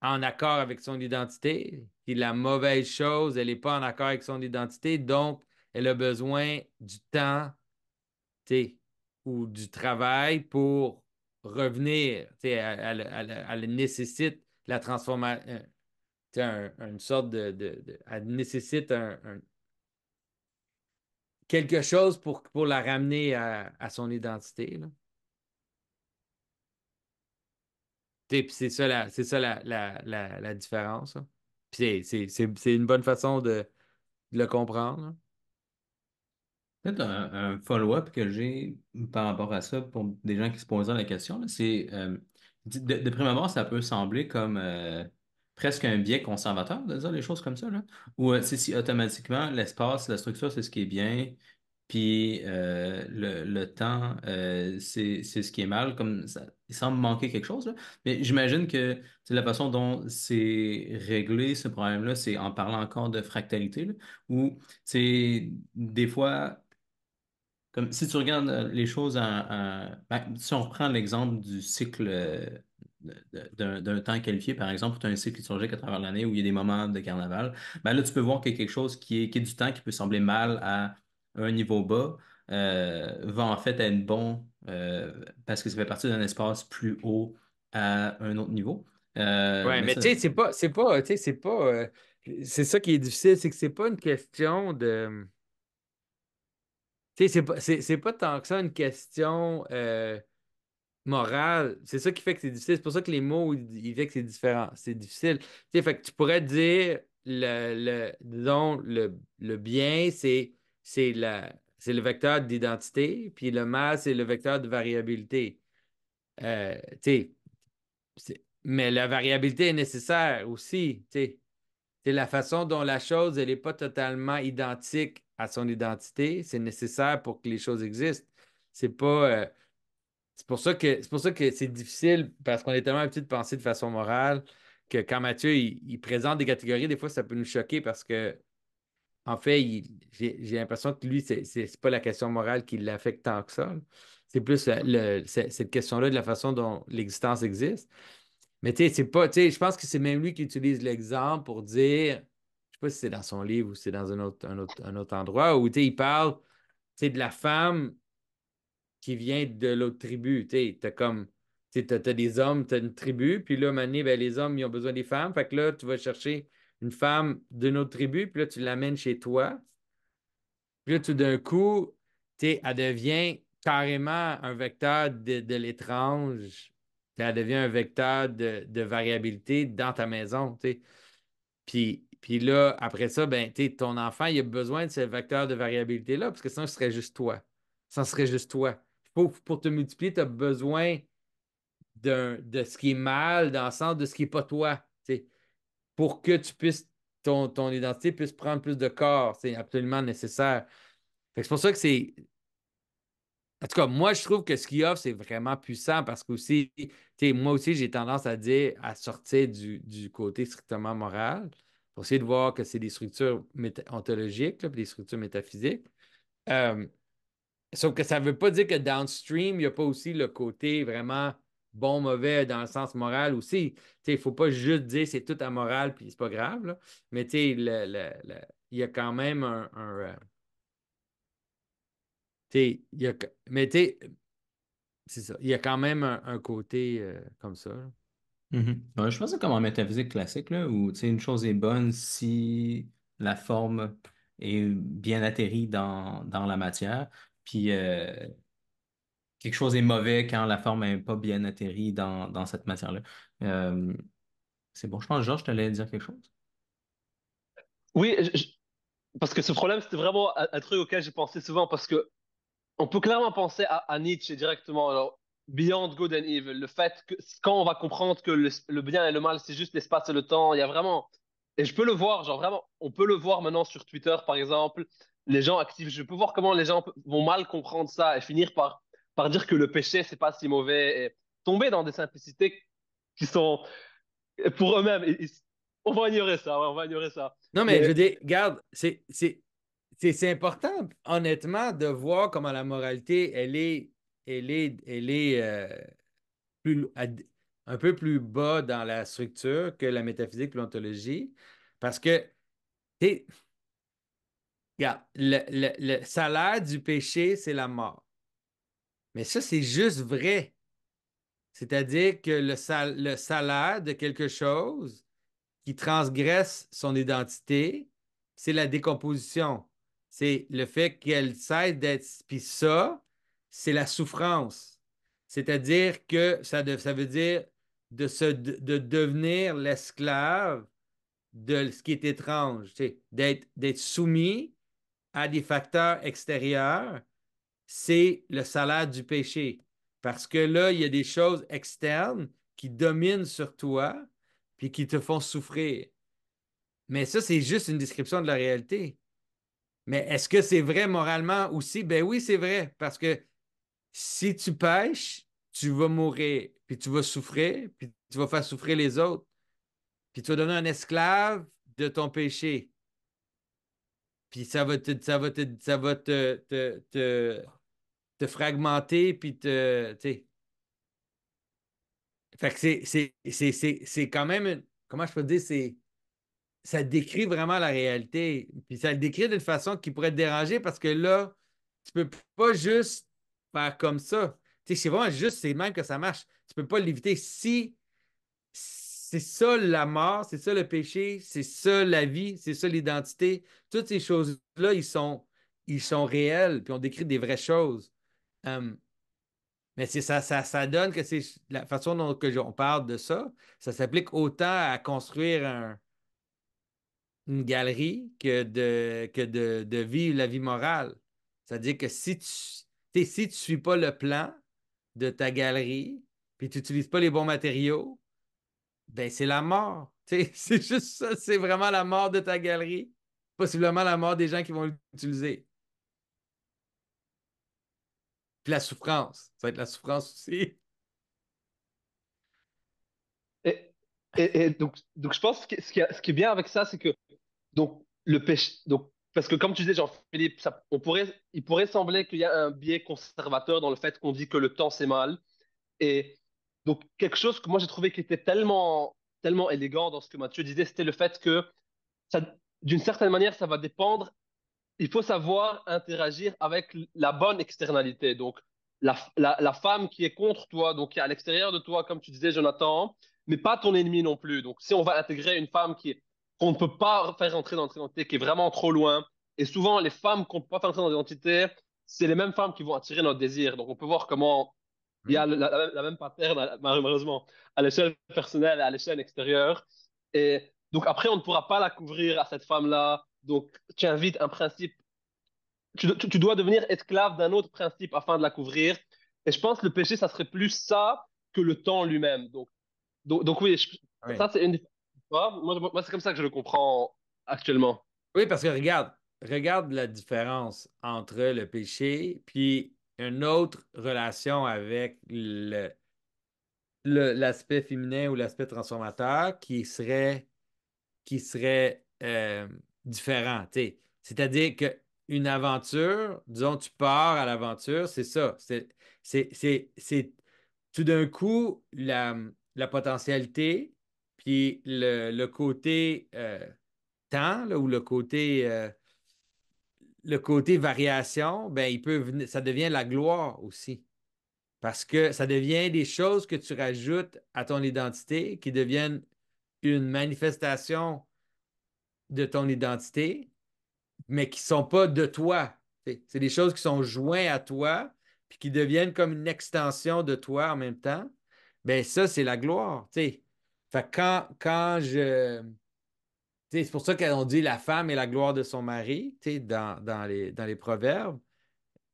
en accord avec son identité, et la mauvaise chose, elle n'est pas en accord avec son identité, donc elle a besoin du temps ou du travail pour revenir. Elle, elle, nécessite la transformation euh, une sorte de, Elle nécessite quelque chose pour, pour la ramener à, son identité. C'est ça, la, ça la, différence. C'est une bonne façon de, le comprendre. Peut-être un, follow-up que j'ai par rapport à ça pour des gens qui se posent la question, c'est euh, de, de, prime abord, ça peut sembler comme euh, presque un biais conservateur de dire les choses comme ça, Ou euh, c'est si automatiquement, l'espace, la structure, c'est ce qui est bien, puis euh, le, temps, euh, c'est ce qui est mal, comme ça, il semble manquer quelque chose, Mais j'imagine que c'est la façon dont c'est réglé, ce problème-là, c'est en parlant encore de fractalité, où c'est des fois... Comme si tu regardes les choses, en, ben, si on reprend l'exemple du cycle d'un temps qualifié, par exemple, pour un cycle liturgique à travers l'année où il y a des moments de carnaval, ben là, tu peux voir que quelque chose qui est, qui est du temps qui peut sembler mal à un niveau bas, euh, va en fait être bon euh, parce que ça fait partie d'un espace plus haut à un autre niveau. Euh, oui, mais, tu sais, c'est pas, c'est pas, tu sais, c'est pas, c'est ça qui est difficile, c'est que c'est pas une question de. Tu sais, c'est pas, c'est, pas tant que ça une question morale, c'est ça qui fait que c'est difficile. C'est pour ça que les mots, ils font que c'est différent. C'est difficile. fait tu pourrais dire, le, le, disons, le, bien, c'est, c'est le vecteur d'identité, puis le mal, c'est le vecteur de variabilité. Euh, mais la variabilité est nécessaire aussi. C'est la façon dont la chose, elle n'est pas totalement identique à son identité. C'est nécessaire pour que les choses existent. C'est pas. Euh, c'est pour ça que c'est pour ça que c'est difficile parce qu'on est tellement habitué de penser de façon morale que quand Mathieu il, présente des catégories, des fois ça peut nous choquer parce que en fait, j'ai l'impression que lui, c'est n'est pas la question morale qui l'affecte tant que ça. C'est plus cette question-là de la façon dont l'existence existe. Mais tu sais, c'est pas, je pense que c'est même lui qui utilise l'exemple pour dire, je sais pas si c'est dans son livre ou c'est dans un autre, un autre, endroit, où tu sais, il parle, tu de la femme qui vient de l'autre tribu. Tu as comme. Tu des hommes, tu as une tribu, puis là, Mané, ben, les hommes, ils ont besoin des femmes. Fait que là, tu vas chercher une femme d'une autre tribu, puis là, tu l'amènes chez toi. Puis là, tout d'un coup, elle devient carrément un vecteur de, l'étrange. Elle devient un vecteur de, variabilité dans ta maison. Puis, puis là, après ça, ben, ton enfant, il a besoin de ce vecteur de variabilité-là, parce que sinon, ce serait juste toi. Ça serait juste toi pour, te multiplier, tu as besoin de ce qui est mal dans le sens de ce qui n'est pas toi. Pour que tu puisses, ton, identité puisse prendre plus de corps, c'est absolument nécessaire. C'est pour ça que c'est. En tout cas, moi, je trouve que ce qu'il offre, c'est vraiment puissant parce que aussi, moi aussi, j'ai tendance à dire à sortir du, côté strictement moral pour essayer de voir que c'est des structures ontologiques, là, des structures métaphysiques. Euh, Sauf que ça ne veut pas dire que downstream, il n'y a pas aussi le côté vraiment bon, mauvais dans le sens moral aussi. Il ne faut pas juste dire c'est tout amoral puis c'est pas grave. Là. Mais il y a quand même un. Euh, mais tu c'est Il y a quand même un, côté euh, comme ça. Mm-hmm. je pense que comme en métaphysique classique, là, où une chose est bonne si la forme est bien atterrie dans, dans la matière, puis euh, quelque chose est mauvais quand la forme n'est pas bien atterrie dans, dans cette matière-là. Euh, c'est bon, je pense, Georges, tu allais dire quelque chose. Oui, parce que ce problème, c'était vraiment un, truc auquel j'ai pensé souvent, parce que on peut clairement penser à, Nietzsche directement. Alors, Beyond Good and Evil, le fait que quand on va comprendre que le, le bien et le mal, c'est juste l'espace et le temps, il y a vraiment. Et je peux le voir, genre vraiment, on peut le voir maintenant sur Twitter, par exemple, les gens actifs, je peux voir comment les gens vont mal comprendre ça et finir par, par dire que le péché, c'est pas si mauvais et tomber dans des simplicités qui sont pour eux-mêmes. On va ignorer ça, on va ignorer ça. Non, mais, je je dis, garde, c'est important, honnêtement, de voir comment la moralité, elle est, elle est, elle est euh, plus, un peu plus bas dans la structure que la métaphysique, l'ontologie, parce que, tu Regarde, le, salaire du péché, c'est la mort. Mais ça, c'est juste vrai. C'est-à-dire que le, salaire de quelque chose qui transgresse son identité, c'est la décomposition. C'est le fait qu'elle cesse d'être. Puis ça, c'est la souffrance. C'est-à-dire que ça, veut dire de, de devenir l'esclave de ce qui est étrange, d'être soumis à des facteurs extérieurs, c'est le salaire du péché. Parce que là, il y a des choses externes qui dominent sur toi, puis qui te font souffrir. Mais ça, c'est juste une description de la réalité. Mais est-ce que c'est vrai moralement aussi? Ben oui, c'est vrai, parce que si tu pêches, tu vas mourir, puis tu vas souffrir, puis tu vas faire souffrir les autres, puis tu vas donner un esclave de ton péché. Puis ça va te, ça va te, ça va te, fragmenter, puis te. Fait que c'est quand même. comment je peux dire? C'est. Ça décrit vraiment la réalité. Puis ça le décrit d'une façon qui pourrait te déranger parce que là, tu peux pas juste faire comme ça. Tu sais, c'est vraiment juste, c'est même que ça marche. Tu peux pas l'éviter. si c'est ça la mort, c'est ça le péché, c'est ça la vie, c'est ça l'identité. Toutes ces choses-là, ils sont, ils sont réels, puis on décrit des vraies choses. mais ça, ça, ça donne que c'est la façon dont que on parle de ça, ça s'applique autant à construire une galerie que de, que de, vivre la vie morale. C'est-à-dire que si tu ne si tu suis pas le plan de ta galerie, puis tu n'utilises pas les bons matériaux, ben c'est la mort. c'est juste ça, c'est vraiment la mort de ta galerie, possiblement la mort des gens qui vont l'utiliser. Puis la souffrance, ça va être la souffrance aussi. Et, donc, donc, je pense que ce qui, est bien avec ça, c'est que donc, le péché, donc, parce que comme tu disais, Jean-Philippe, pourrait, il pourrait sembler qu'il y a un biais conservateur dans le fait qu'on dit que le temps c'est mal. Et donc, quelque chose que moi j'ai trouvé qui était tellement, tellement élégant dans ce que Mathieu disait, c'était le fait que, d'une certaine manière, ça va dépendre. Il faut savoir interagir avec la bonne externalité. Donc, la, femme qui est contre toi, donc qui est à l'extérieur de toi, comme tu disais, Jonathan, mais pas ton ennemi non plus. Donc, si on va intégrer une femme qui qu'on ne peut pas faire entrer dans notre identité, qui est vraiment trop loin, et souvent, les femmes qu'on ne peut pas faire entrer dans notre identité, c'est les mêmes femmes qui vont attirer notre désir. Donc, on peut voir comment il y a la, même pattern, malheureusement, à l'échelle personnelle et à l'échelle extérieure. Et donc après, on ne pourra pas la couvrir à cette femme-là. Donc tu invites un principe. Tu, tu, dois devenir esclave d'un autre principe afin de la couvrir. Et je pense que le péché, ça serait plus ça que le temps lui-même. Donc, donc, oui, ça c'est une moi, moi c'est comme ça que je le comprends actuellement. Oui, parce que regarde, regarde la différence entre le péché puis une autre relation avec l'aspect féminin ou l'aspect transformateur qui serait, qui serait euh, différent. C'est-à-dire qu'une aventure, disons, tu pars à l'aventure, c'est ça. C'est, tout d'un coup la, potentialité, puis le, côté euh, temps ou le côté euh, le côté variation, ben, il peut ça devient la gloire aussi. Parce que ça devient des choses que tu rajoutes à ton identité qui deviennent une manifestation de ton identité, mais qui ne sont pas de toi. C'est des choses qui sont jointes à toi, puis qui deviennent comme une extension de toi en même temps. ben ça, c'est la gloire. Fait quand, quand je c'est pour ça qu'on dit la femme est la gloire de son mari dans, dans, les, dans les proverbes.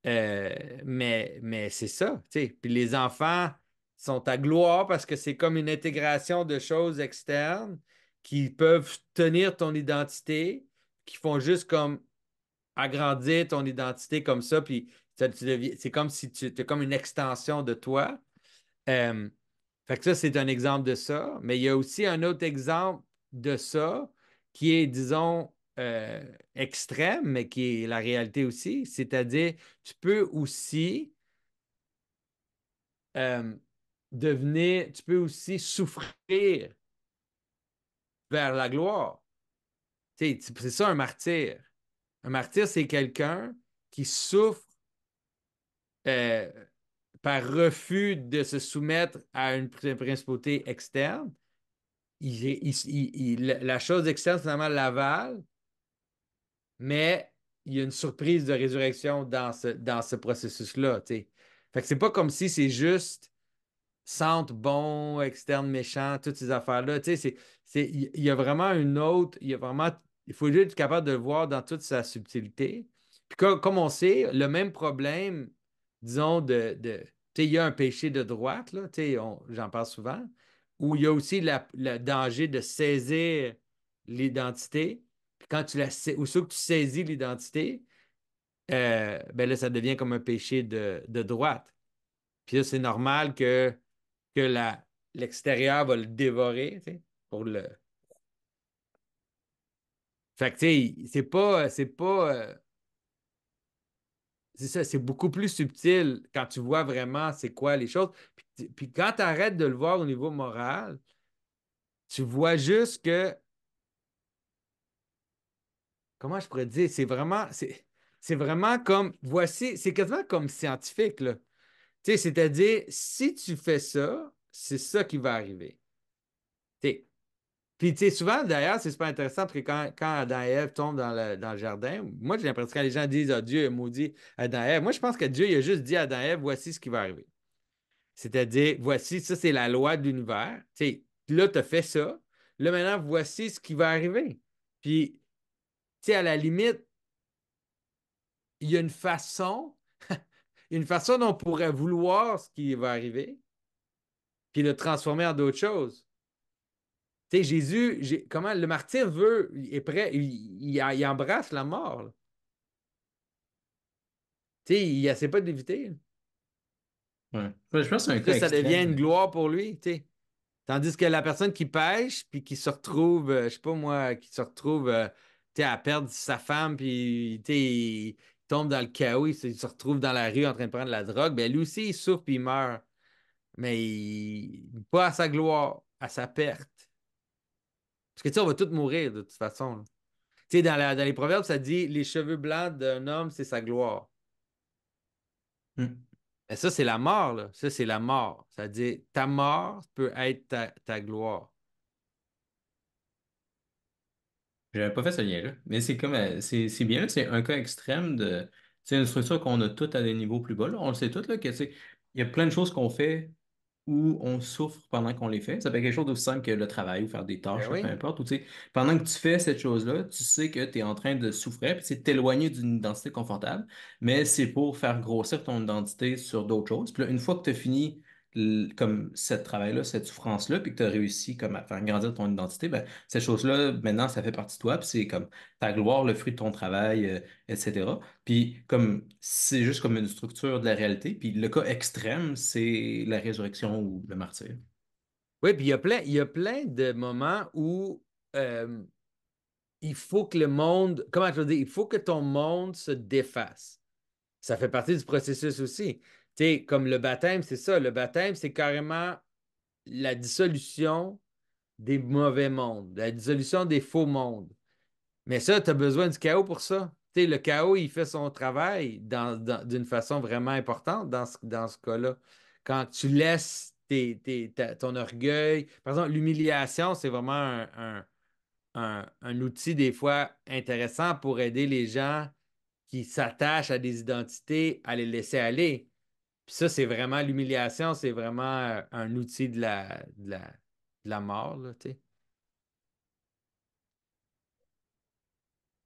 Euh, mais c'est ça. Puis les enfants sont à gloire parce que c'est comme une intégration de choses externes qui peuvent tenir ton identité, qui font juste comme agrandir ton identité comme ça. Puis c'est comme si tu es comme une extension de toi. Euh, fait que ça, c'est un exemple de ça. Mais il y a aussi un autre exemple de ça qui est, disons, euh, extrême, mais qui est la réalité aussi. C'est-à-dire, tu peux aussi euh, devenir, tu peux aussi souffrir vers la gloire. C'est ça un martyr. Un martyr, c'est quelqu'un qui souffre euh, par refus de se soumettre à une principauté externe la chose externe, c'est finalement Laval, mais il y a une surprise de résurrection dans ce, dans ce processus-là. Fait que c'est pas comme si c'est juste centre bon, externe méchant, toutes ces affaires-là. Il y, a vraiment une autre, il y a vraiment. Il faut juste être capable de le voir dans toute sa subtilité. Puis comme, on sait, le même problème, disons, de. de il y a un péché de droite, j'en parle souvent, où il y a aussi le danger de saisir l'identité. Quand tu la que tu saisis l'identité, euh, ben là, ça devient comme un péché de, droite. Puis là, c'est normal que, que l'extérieur va le dévorer pour le. Fait que, tu sais, c'est pas. C'est pas. Euh, c'est ça, c'est beaucoup plus subtil quand tu vois vraiment c'est quoi les choses. Puis quand tu arrêtes de le voir au niveau moral, tu vois juste que. Comment je pourrais dire? C'est vraiment. C'est vraiment comme. Voici. C'est quasiment comme scientifique, là. Tu sais, c'est-à-dire, si tu fais ça, c'est ça qui va arriver. Tu sais. Puis, tu sais, souvent, d'ailleurs, c'est super intéressant parce que quand, quand Adam et Ève tombent dans le, jardin, moi, j'ai l'impression que quand les gens disent, à ah, Dieu est maudit Adam et Ève, moi, je pense que Dieu, il a juste dit à Adam et Ève, voici ce qui va arriver. C'est-à-dire, voici, ça, c'est la loi de l'univers. Là, tu as fait ça. Là, maintenant, voici ce qui va arriver. Puis, tu sais, à la limite, il y a une façon, une façon dont on pourrait vouloir ce qui va arriver, puis le transformer en d'autres choses. Tu sais, Jésus, comment le martyr veut, il est prêt, il, il, embrasse la mort. Tu sais, il n'essaie pas d'éviter. Ouais. Je que ça, devient une gloire pour lui, Tandis que la personne qui pêche, puis qui se retrouve, euh, je sais pas moi, qui se retrouve es euh, à perdre sa femme, puis il tombe dans le chaos, il se, retrouve dans la rue en train de prendre la drogue, ben lui aussi, il souffre puis il meurt. Mais pas à sa gloire, à sa perte. Parce que tu sais, on va tous mourir de toute façon. Tu sais, dans, les proverbes, ça dit les cheveux blancs d'un homme, c'est sa gloire. Hmm ça, c'est la mort, Ça, c'est la mort. Ça à dire ta mort peut être ta, gloire. gloire. J'avais pas fait ce lien-là. Mais c'est comme euh, c'est c'est bien c'est un cas extrême de c'est une structure qu'on a toutes à des niveaux plus bas. On le sait toutes là, que il y a plein de choses qu'on fait où on souffre pendant qu'on les fait. Ça peut être quelque chose d'aussi simple que le travail ou faire des ben tâches, peu importe. pendant que tu fais cette chose-là, tu sais que tu es en train de souffrir, puis c'est t'éloigner d'une identité confortable, mais c'est pour faire grossir ton identité sur d'autres choses. Puis une fois que tu as fini comme ce travail-là, cette souffrance-là, puis que tu as réussi comme à faire grandir ton identité, ben, ces choses-là, maintenant, ça fait partie de toi, puis c'est comme ta gloire, le fruit de ton travail, euh, etc. Puis comme c'est juste comme une structure de la réalité, puis le cas extrême, c'est la résurrection ou le martyr. Oui, puis il y a plein, il y a plein de moments où euh, il faut que le monde, comment je veux dire, il faut que ton monde se défasse. Ça fait partie du processus aussi comme le baptême, c'est ça. Le baptême, c'est carrément la dissolution des mauvais mondes, la dissolution des faux mondes. Mais ça, tu as besoin du chaos pour ça. le chaos, il fait son travail d'une façon vraiment importante dans ce, cas-là. Quand tu laisses ton orgueil, par exemple, l'humiliation, c'est vraiment un, outil des fois intéressant pour aider les gens qui s'attachent à des identités à les laisser aller. Puis ça, c'est vraiment l'humiliation, c'est vraiment euh, un outil de la, de la, mort, là, tu sais.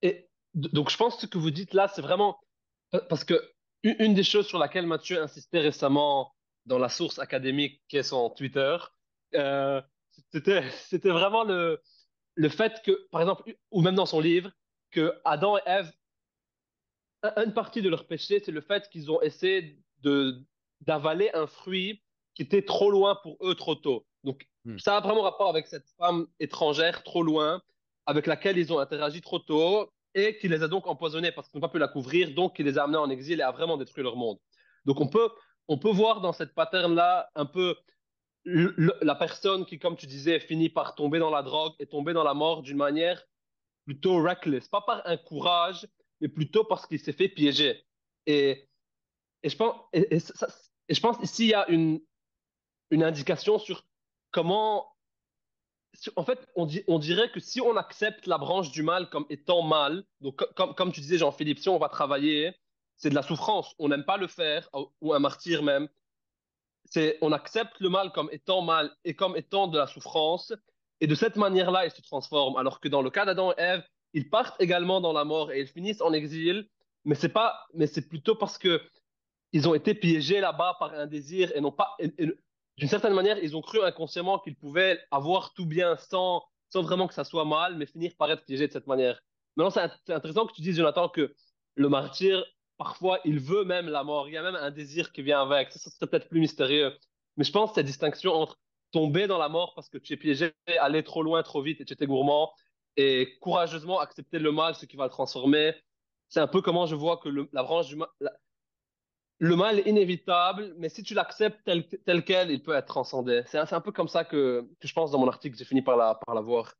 Et donc, je pense que ce que vous dites là, c'est vraiment euh, parce que une des choses sur laquelle Mathieu insistait récemment dans la source académique qui est son Twitter, euh, c'était, c'était vraiment le, le fait que, par exemple, ou même dans son livre, que Adam et Ève, une partie de leur péché, c'est le fait qu'ils ont essayé de d'avaler un fruit qui était trop loin pour eux trop tôt. Donc hmm. ça a vraiment rapport avec cette femme étrangère trop loin, avec laquelle ils ont interagi trop tôt et qui les a donc empoisonnés parce qu'ils n'ont pas pu la couvrir, donc qui les a amenés en exil et a vraiment détruit leur monde. Donc on peut, on peut voir dans cette pattern-là un peu la personne qui, comme tu disais, finit par tomber dans la drogue et tomber dans la mort d'une manière plutôt reckless, pas par un courage, mais plutôt parce qu'il s'est fait piéger. Et et je pense, et, ici, il y a une, indication sur comment. En fait, on, dit, on dirait que si on accepte la branche du mal comme étant mal, donc comme, comme tu disais, Jean-Philippe, si on va travailler, c'est de la souffrance. On n'aime pas le faire, euh, ou un martyr même. C'est, on accepte le mal comme étant mal et comme étant de la souffrance. Et de cette manière-là, il se transforme. Alors que dans le cas d'Adam et Ève, ils partent également dans la mort et ils finissent en exil. Mais c'est pas, mais c'est plutôt parce que ils ont été piégés là-bas par un désir et non pas. D'une certaine manière, ils ont cru inconsciemment qu'ils pouvaient avoir tout bien sans, sans vraiment que ça soit mal, mais finir par être piégés de cette manière. Maintenant, c'est intéressant que tu dises, Jonathan, que le martyr, parfois, il veut même la mort. Il y a même un désir qui vient avec. Ça, serait peut-être plus mystérieux. Mais je pense que cette distinction entre tomber dans la mort parce que tu es piégé, aller trop loin, trop vite et tu étais gourmand, et courageusement accepter le mal, ce qui va le transformer, c'est un peu comment je vois que la branche du, mal le mal est inévitable, mais si tu l'acceptes tel, quel, il peut être transcendé. C'est un, peu comme ça que, je pense dans mon article, j'ai fini par l'avoir.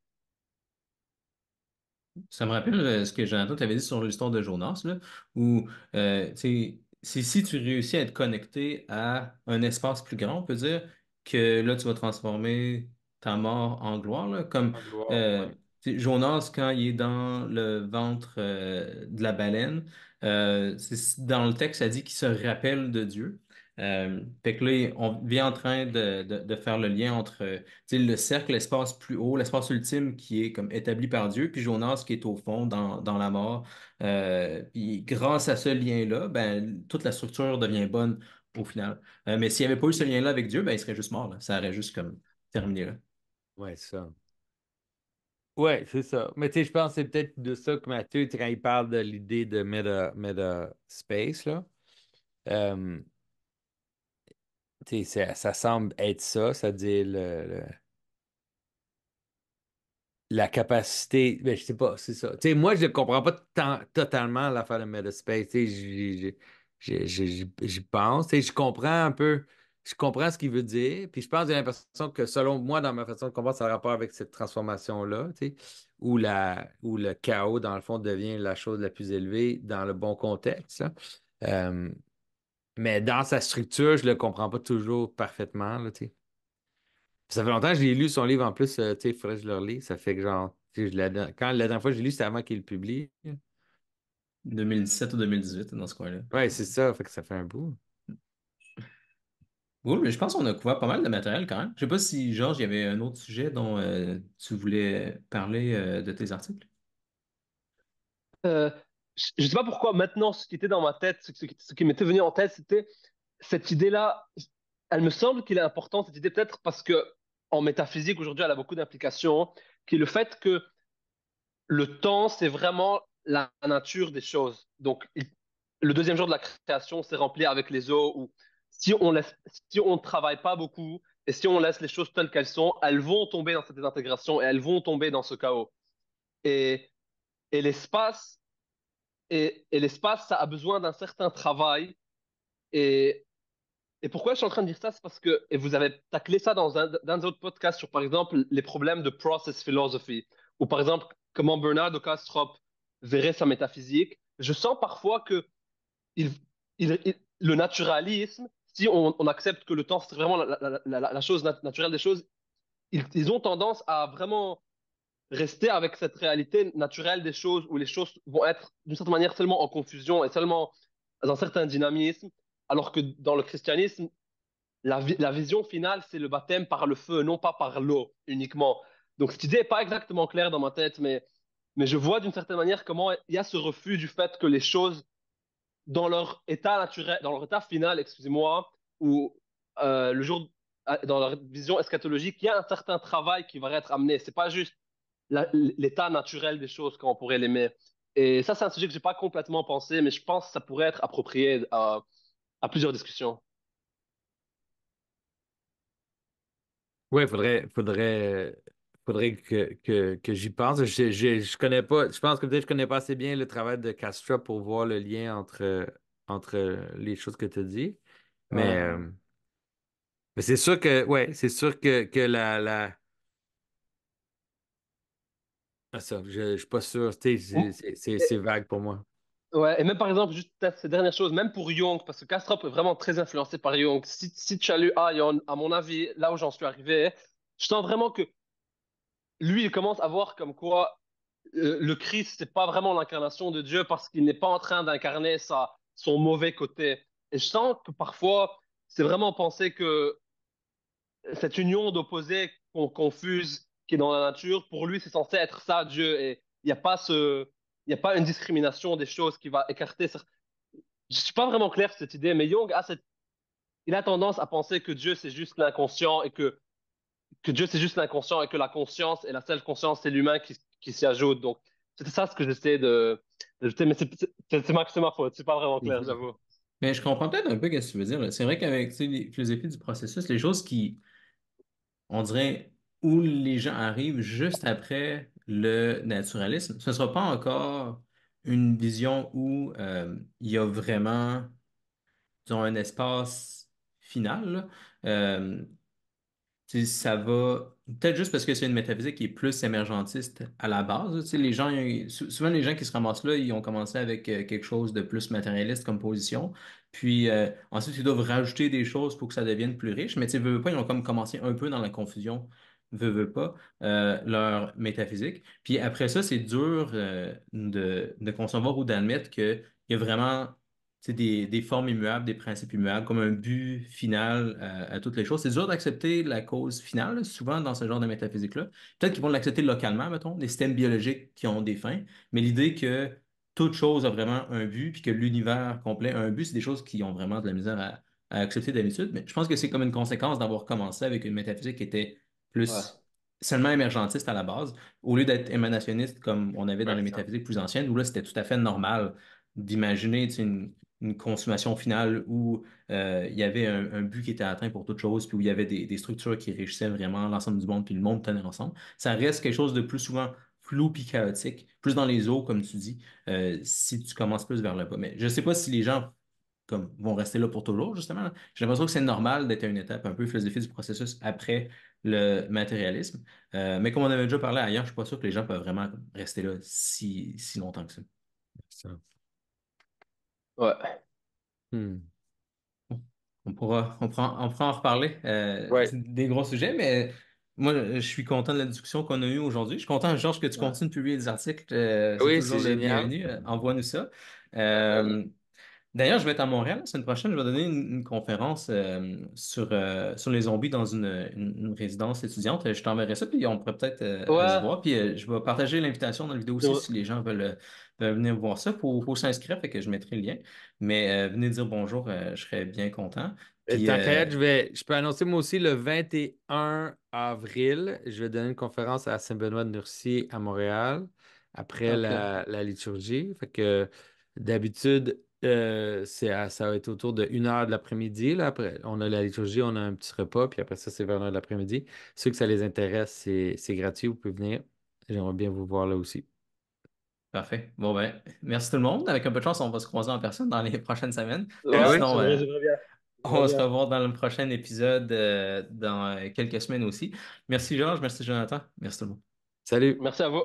Ça me rappelle euh, ce que Jonathan avait dit sur l'histoire de Jonas, là, où c'est euh, si tu réussis à être connecté à un espace plus grand, on peut dire que là, tu vas transformer ta mort en gloire. Là, comme, euh, Jonas, quand il est dans le ventre euh, de la baleine, euh, dans le texte, ça dit qu'il se rappelle de Dieu. Euh, là, on vient en train de, faire le lien entre le cercle, l'espace plus haut, l'espace ultime qui est comme établi par Dieu, puis Jonas qui est au fond dans, la mort. grâce à ce lien-là, ben, toute la structure devient bonne au final. mais s'il n'y avait pas eu ce lien-là avec Dieu, ben, il serait juste mort, Ça aurait juste comme terminé là. Ouais, c'est ça. Ouais, c'est ça. Mais tu sais, je pense que c'est peut-être de ça que Mathieu, quand il parle de l'idée de meta, meta space, là, euh, ça, ça, semble être ça, c'est-à-dire le, la capacité. Mais ben, je sais pas, c'est ça. Tu sais, moi, je ne comprends pas totalement l'affaire de Metaspace. J'y pense. Je comprends un peu je comprends ce qu'il veut dire. Puis je pense, j'ai l'impression que selon moi, dans ma façon de comprendre, ça a rapport avec cette transformation-là, tu où, la, le chaos, dans le fond, devient la chose la plus élevée dans le bon contexte. Euh, mais dans sa structure, je ne le comprends pas toujours parfaitement. ça fait longtemps que j'ai lu son livre en plus, euh, il faudrait que je le Ça fait que genre, quand la dernière fois que j'ai lu, c'était avant qu'il le publie. 2017 ou 2018, dans ce coin-là. Oui, c'est ça, fait que ça fait un bout. Cool, mais je pense qu'on a couvert pas mal de matériel quand même. Je sais pas si, Georges, il y avait un autre sujet dont euh, tu voulais parler euh, de tes articles. Euh, je ne sais pas pourquoi maintenant, ce qui était dans ma tête, ce, qui m'était venu en tête, c'était cette idée-là. Elle me semble qu'il est important, cette idée peut-être parce que en métaphysique aujourd'hui, elle a beaucoup d'implications, qui est le fait que le temps, c'est vraiment la nature des choses. Donc, le deuxième jour de la création, c'est rempli avec les eaux ou si on laisse, si on travaille pas beaucoup et si on laisse les choses telles qu'elles sont, elles vont tomber dans cette désintégration et elles vont tomber dans ce chaos. Et, l'espace, et, l'espace, ça a besoin d'un certain travail. Et, pourquoi je suis en train de dire ça, c'est parce que et vous avez taclé ça dans un, dans autre podcast sur, par exemple, les problèmes de process philosophy, ou par exemple, comment Bernard de Castrop verrait sa métaphysique. Je sens parfois que le naturalisme si on, accepte que le temps, c'est vraiment la, chose naturelle des choses, ils, ont tendance à vraiment rester avec cette réalité naturelle des choses où les choses vont être d'une certaine manière seulement en confusion et seulement dans un certain dynamisme, alors que dans le christianisme, la, vision finale, c'est le baptême par le feu, non pas par l'eau uniquement. Donc cette idée n'est pas exactement claire dans ma tête, mais je vois d'une certaine manière comment il y a ce refus du fait que les choses dans leur état naturel, dans leur état final, excusez-moi, ou euh, le jour, euh, dans leur vision eschatologique, il y a un certain travail qui va être amené. C'est pas juste l'état naturel des choses qu'on pourrait l'aimer. Et ça, c'est un sujet que j'ai pas complètement pensé, mais je pense que ça pourrait être approprié à, à plusieurs discussions. Ouais, faudrait, faudrait faudrait que, j'y pense. Je, je, connais pas, je pense que peut-être je connais pas assez bien le travail de Castro pour voir le lien entre, entre les choses que tu dis. Mais, euh, mais c'est sûr que, ouais, c'est sûr que, que la, la... Ah, ça, je, ne suis pas sûr. C'est vague pour moi. Ouais, et même par exemple, juste cette dernière chose, même pour Young, parce que Castrop est vraiment très influencé par Young. Si, si as lu ah, Young, à mon avis, là où j'en suis arrivé, je sens vraiment que lui, il commence à voir comme quoi euh, le Christ, n'est pas vraiment l'incarnation de Dieu parce qu'il n'est pas en train d'incarner sa, son mauvais côté. Et je sens que parfois, c'est vraiment penser que euh, cette union d'opposés qu'on confuse, qui est dans la nature, pour lui, c'est censé être ça, Dieu. Et il n'y a pas ce, il a pas une discrimination des choses qui va écarter. Je ne suis pas vraiment clair sur cette idée, mais Jung a cette, il a tendance à penser que Dieu, c'est juste l'inconscient et que que Dieu c'est juste l'inconscient et que la conscience et la seule conscience c'est l'humain qui, s'y ajoute. Donc c'était ça ce que j'essayais de, mais c'est ma, faute, c'est pas vraiment clair, mhm. j'avoue. Mais je comprends peut-être un peu ce que tu veux dire. C'est vrai qu'avec les philosophies du processus, les choses qui, on dirait, où les gens arrivent juste après le naturalisme, ce ne sera pas encore une vision où euh, il y a vraiment un espace final. Euh, ça va. Peut-être juste parce que c'est une métaphysique qui est plus émergentiste à la base. Les gens, souvent, les gens qui se ramassent là, ils ont commencé avec euh, quelque chose de plus matérialiste comme position. Puis euh, ensuite, ils doivent rajouter des choses pour que ça devienne plus riche. Mais tu veux, pas, ils ont comme commencé un peu dans la confusion, veut pas, euh, leur métaphysique. Puis après ça, c'est dur de, de concevoir ou d'admettre qu'il y a vraiment des, formes immuables, des principes immuables, comme un but final euh, à, toutes les choses. C'est dur d'accepter la cause finale, souvent dans ce genre de métaphysique-là. Peut-être qu'ils vont l'accepter localement, mettons, des systèmes biologiques qui ont des fins, mais l'idée que toute chose a vraiment un but, puis que l'univers complet a un but, c'est des choses qui ont vraiment de la misère à, accepter d'habitude. Mais je pense que c'est comme une conséquence d'avoir commencé avec une métaphysique qui était plus seulement émergentiste à la base, au lieu d'être émanationniste comme on avait dans les métaphysiques plus anciennes, où là, c'était tout à fait normal d'imaginer une, une consommation finale où euh, il y avait un, but qui était atteint pour toute chose, puis où il y avait des, structures qui réussissaient vraiment l'ensemble du monde, puis le monde tenait ensemble. Ça reste quelque chose de plus souvent flou puis chaotique, plus dans les eaux, comme tu dis, euh, si tu commences plus vers le bas. Mais je ne sais pas si les gens vont rester là pour toujours, justement. J'ai l'impression que c'est normal d'être une étape un peu philosophique du processus après le matérialisme. Euh, mais comme on avait déjà parlé ailleurs, je ne suis pas sûr que les gens peuvent vraiment rester là si longtemps que ça. Ouais. Hmm. On pourra, on prend, on en reparler. Euh, des gros sujets, mais moi, je suis content de la discussion qu'on a eue aujourd'hui. Je suis content, Georges, que tu continues de publier des articles. Euh, oui, c'est génial. bienvenu. Euh, envoie-nous ça. D'ailleurs, je vais être à Montréal la semaine prochaine. Je vais donner une, conférence euh, sur, euh, sur les zombies dans une, résidence étudiante. Je t'enverrai ça, puis on pourrait peut-être euh, se voir. Puis je vais partager l'invitation dans la vidéo aussi si les gens veulent, venir voir ça. pour s'inscrire, fait que je mettrai le lien. Mais venez dire bonjour, je serais bien content. T'inquiète, je, vais, je peux annoncer moi aussi le 21 avril. Je vais donner une conférence à saint benoît de Nurcie à Montréal après la, la, liturgie. Fait que d'habitude, euh, ça va être autour de 1 heure de l'après-midi. Après, on a la liturgie, on a un petit repas, puis après ça, c'est vers 1 de l'après-midi. Ceux que ça les intéresse, c'est gratuit, vous pouvez venir. J'aimerais bien vous voir là aussi. Parfait. Bon, ben, merci tout le monde. Avec un peu de chance, on va se croiser en personne dans les prochaines semaines. Euh, on se revoit dans le prochain épisode euh, dans quelques semaines aussi. Merci Georges, merci Jonathan, merci tout le monde. Salut. Merci à vous.